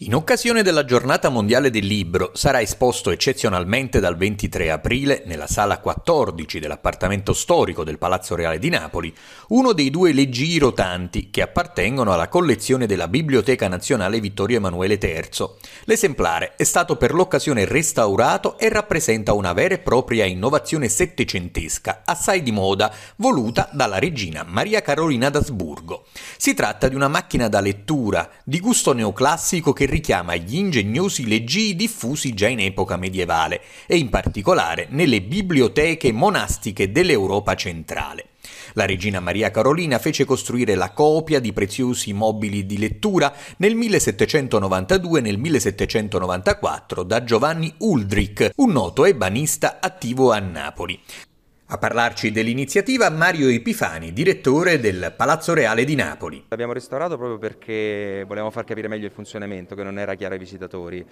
In occasione della giornata mondiale del libro sarà esposto eccezionalmente dal 23 aprile nella sala 14 dell'appartamento storico del Palazzo Reale di Napoli uno dei due leggi rotanti che appartengono alla collezione della Biblioteca Nazionale Vittorio Emanuele III. L'esemplare è stato per l'occasione restaurato e rappresenta una vera e propria innovazione settecentesca assai di moda voluta dalla regina Maria Carolina d'Asburgo. Si tratta di una macchina da lettura di gusto neoclassico che richiama gli ingegnosi leggii diffusi già in epoca medievale e in particolare nelle biblioteche monastiche dell'Europa centrale. La regina Maria Carolina fece costruire la copia di preziosi mobili di lettura nel 1792 e nel 1794 da Giovanni Uldrich, un noto ebanista attivo a Napoli. A parlarci dell'iniziativa Mario Epifani, direttore del Palazzo Reale di Napoli. L'abbiamo restaurato proprio perché volevamo far capire meglio il funzionamento che non era chiaro ai visitatori.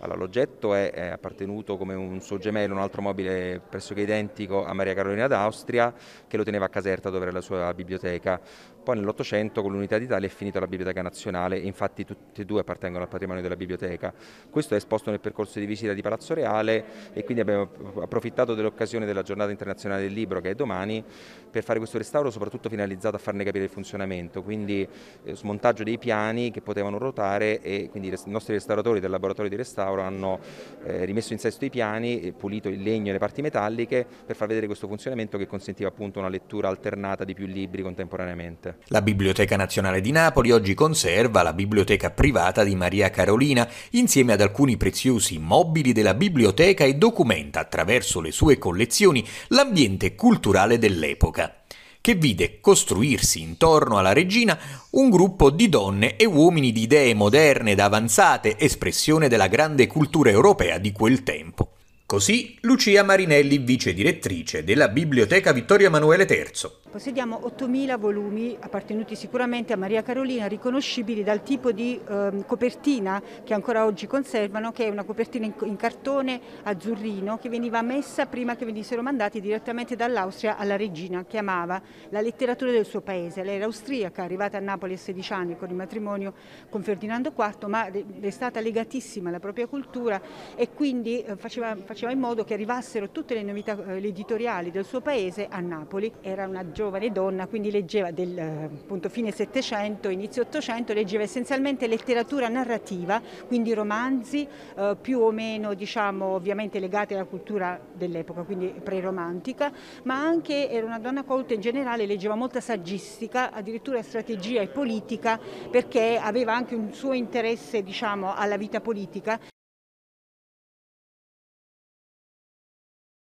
Allora, l'oggetto è, è, appartenuto come un suo gemello, un altro mobile pressoché identico a Maria Carolina d'Austria che lo teneva a Caserta dove era la sua biblioteca. Poi nell'Ottocento con l'Unità d'Italia è finita la Biblioteca Nazionale, infatti tutti e due appartengono al patrimonio della biblioteca. Questo è esposto nel percorso di visita di Palazzo Reale e quindi abbiamo approfittato dell'occasione della giornata internazionale del libro che è domani per fare questo restauro soprattutto finalizzato a farne capire il funzionamento, quindi eh, smontaggio dei piani che potevano ruotare e quindi i nostri restauratori del laboratorio di restauro hanno eh, rimesso in sesto i piani, pulito il legno e le parti metalliche per far vedere questo funzionamento che consentiva appunto una lettura alternata di più libri contemporaneamente. La Biblioteca Nazionale di Napoli oggi conserva la biblioteca privata di Maria Carolina insieme ad alcuni preziosi mobili della biblioteca e documenta attraverso le sue collezioni l'ambiente ambiente culturale dell'epoca, che vide costruirsi intorno alla regina un gruppo di donne e uomini di idee moderne ed avanzate, espressione della grande cultura europea di quel tempo. Così Lucia Marinelli, vice direttrice della Biblioteca Vittorio Emanuele III. Possediamo 8.000 volumi appartenuti sicuramente a Maria Carolina, riconoscibili dal tipo di eh, copertina che ancora oggi conservano, che è una copertina in, in, cartone azzurrino che veniva messa prima che venissero mandati direttamente dall'Austria alla regina che amava la letteratura del suo paese. Lei era austriaca, arrivata a Napoli a 16 anni con il matrimonio con Ferdinando IV, ma è stata legatissima alla propria cultura e quindi eh, faceva, faceva faceva in modo che arrivassero tutte le novità eh, le editoriali del suo paese a Napoli. Era una giovane donna, quindi leggeva del eh, appunto, fine Settecento, inizio Ottocento, leggeva essenzialmente letteratura narrativa, quindi romanzi eh, più o meno diciamo, ovviamente legati alla cultura dell'epoca, quindi preromantica, ma anche era una donna colta in generale, leggeva molta saggistica, addirittura strategia e politica perché aveva anche un suo interesse diciamo, alla vita politica